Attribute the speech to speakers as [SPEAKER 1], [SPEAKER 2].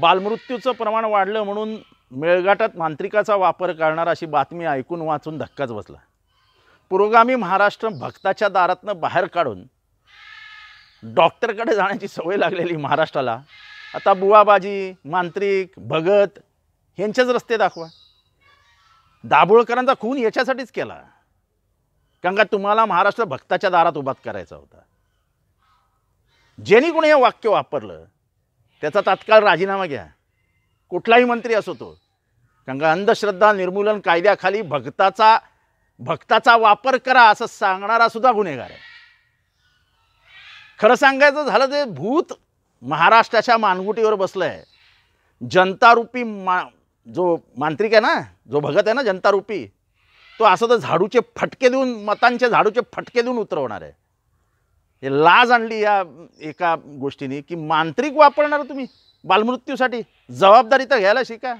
[SPEAKER 1] बालमृत्यूचं प्रमाण वाढलं म्हणून मेळघाटात मांत्रिकाचा वापर करणार अशी बातमी ऐकून वाचून धक्काच बसला पुरोगामी महाराष्ट्र भक्ताच्या दारातनं बाहेर काढून डॉक्टरकडे जाण्याची सवय लागलेली महाराष्ट्राला आता बुवाबाजी मांत्रिक भगत यांचेच रस्ते दाखवा दाभोळकरांचा खून याच्यासाठीच केला कारण का तुम्हाला महाराष्ट्र भक्ताच्या दारात उभात करायचा होता ज्यांनी कोणी हे वाक्य वापरलं त्याचा तात्काळ राजीनामा घ्या कुठलाही मंत्री असो तो कारण का अंधश्रद्धा निर्मूलन कायद्याखाली भक्ताचा भक्ताचा वापर करा असं सांगणारा सुद्धा गुन्हेगार आहे खरं सांगायचं झालं ते भूत महाराष्ट्राच्या मानगुटीवर बसलं आहे जनतारूपी मा जो मांत्रिक आहे ना जो भगत आहे ना जनतारूपी तो असं तर झाडूचे फटके देऊन मतांचे झाडूचे फटके देऊन उतरवणार आहे हे लाज आणली या एका गोष्टीने की मांत्रिक वापरणार तुम्ही बालमृत्यूसाठी जबाबदारी तर घ्यायला शिका